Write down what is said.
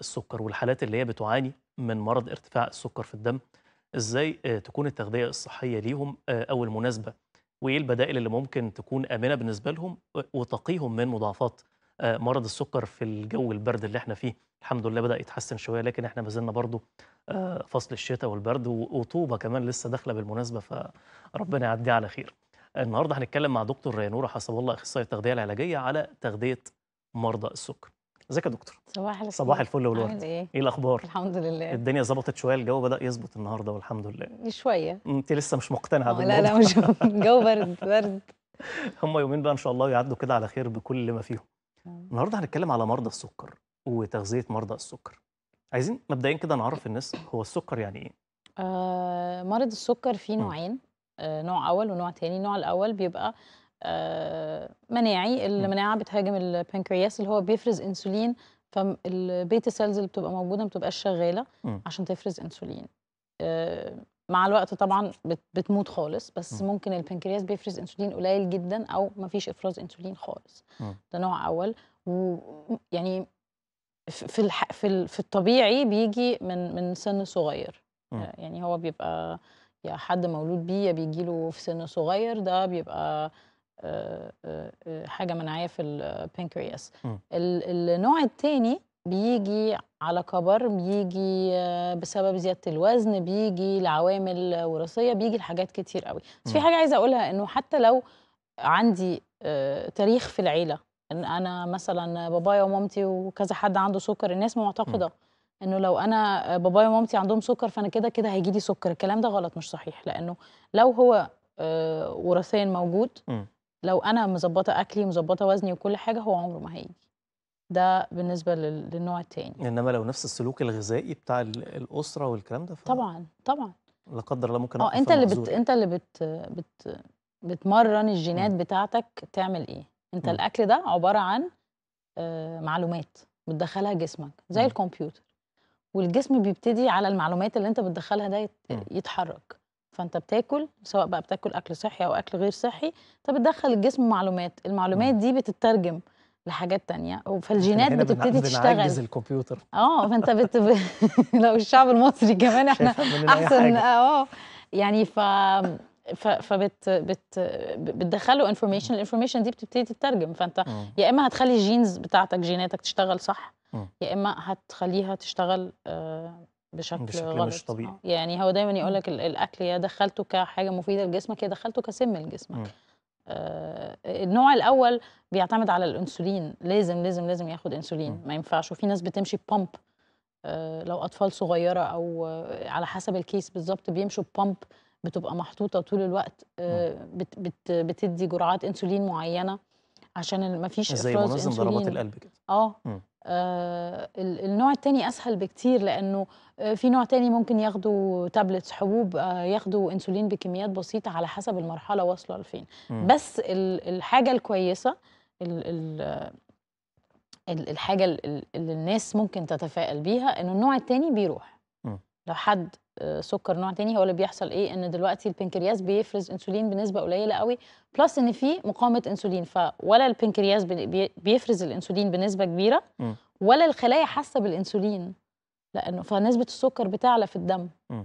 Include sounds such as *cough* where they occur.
السكر والحالات اللي هي بتعاني من مرض ارتفاع السكر في الدم ازاي آه، تكون التغذيه الصحيه ليهم آه، او المناسبه وايه البدائل اللي ممكن تكون امنه بالنسبه لهم وتقيهم من مضاعفات آه، مرض السكر في الجو البرد اللي احنا فيه الحمد لله بدا يتحسن شويه لكن احنا ما زلنا برضه فصل الشتاء والبرد ورطوبه كمان لسه داخله بالمناسبه فربنا يعديها على خير النهارده هنتكلم مع دكتور نوره حسب الله اخصائي التغذيه العلاجيه على تغذيه مرضى السكر ازيك يا دكتور صباح الفل صباح الفل والورد عامل ايه ايه الاخبار الحمد لله الدنيا ظبطت شويه الجو بدا يظبط النهارده والحمد لله شويه انت لسه مش مقتنعه اه، بالموضوع لا لا مش الجو برد برد *laughs* هم يومين بقى ان شاء الله يعدوا كده على خير بكل ما فيهم آه. النهارده هنتكلم على مرضى السكر وتغذيه مرضى السكر عايزين مبدئيا كده نعرف الناس هو السكر يعني ايه آه مرض السكر فيه نوعين آه نوع اول ونوع تاني النوع الاول بيبقى آه، مناعي المناعه بتهاجم البنكرياس اللي هو بيفرز انسولين فالبيتا سيلز اللي بتبقى موجوده ما بتبقاش شغاله عشان تفرز انسولين آه، مع الوقت طبعا بتموت خالص بس م. ممكن البنكرياس بيفرز انسولين قليل جدا او ما فيش افراز انسولين خالص م. ده نوع اول ويعني في الح... في, ال... في الطبيعي بيجي من من سن صغير م. آه، يعني هو بيبقى يا حد مولود بيه يا بيجي له في سن صغير ده بيبقى آه، آه، آه، حاجه مناعيه في البنكرياس النوع الثاني بيجي على كبر بيجي بسبب زياده الوزن بيجي لعوامل وراثيه بيجي لحاجات كتير قوي بس في حاجه عايزه اقولها انه حتى لو عندي تاريخ في العيله ان انا مثلا بابايا ومامتي وكذا حد عنده سكر الناس معتقده انه لو انا بابايا ومامتي عندهم سكر فانا كده كده هيجي لي سكر الكلام ده غلط مش صحيح لانه لو هو وراثيا موجود لو انا مظبطه اكلي مظبطه وزني وكل حاجه هو عمره ما هيجي ده بالنسبه للنوع الثاني انما لو نفس السلوك الغذائي بتاع الاسره والكلام ده ف... طبعا طبعا لا قدر الله ممكن اه انت اللي بت... انت اللي بت... بت... بتمرن الجينات م. بتاعتك تعمل ايه انت م. الاكل ده عباره عن آه، معلومات بتدخلها جسمك زي م. الكمبيوتر والجسم بيبتدي على المعلومات اللي انت بتدخلها ده يتحرك يتحرك فانت بتاكل سواء بقى بتاكل اكل صحي او اكل غير صحي فبتدخل الجسم معلومات المعلومات دي بتترجم لحاجات تانية فالجينات بتبتدي تشتغل الكمبيوتر اه فانت بت... *laughs* لو الشعب المصري كمان *laughs* احنا احسن اه يعني ف ف... فبت بت... بتدخله انفورميشن الانفورميشن دي بتبتدي تترجم فانت مم. يا اما هتخلي الجينز بتاعتك جيناتك تشتغل صح مم. يا اما هتخليها تشتغل آه بشكل, بشكل غلط. مش طبيعي آه. يعني هو دايما يقول لك الاكل يا دخلته كحاجه مفيده لجسمك يا دخلته كسم لجسمك آه النوع الاول بيعتمد على الانسولين لازم لازم لازم ياخد انسولين م. ما ينفعش وفي ناس بتمشي بامب آه لو اطفال صغيره او آه على حسب الكيس بالظبط بيمشوا بامب بتبقى محطوطه طول الوقت آه بت بت بتدي جرعات انسولين معينه عشان ما فيش افراز انسولين زي منظم ضربات القلب كده اه النوع الثاني اسهل بكتير لانه آه، في نوع تاني ممكن ياخدوا تابلتس حبوب آه، ياخدوا انسولين بكميات بسيطه على حسب المرحله وصلوا لفين بس الحاجه الكويسه الحاجه اللي الناس ممكن تتفائل بيها انه النوع التاني بيروح لو حد آه، سكر نوع تاني هو اللي بيحصل ايه ان دلوقتي البنكرياس بيفرز انسولين بنسبه قليله قوي بلس ان في مقاومه انسولين فولا البنكرياس بيفرز الانسولين بنسبه كبيره م. ولا الخلايا حاسه بالانسولين لانه فنسبه السكر بتعلى في الدم م.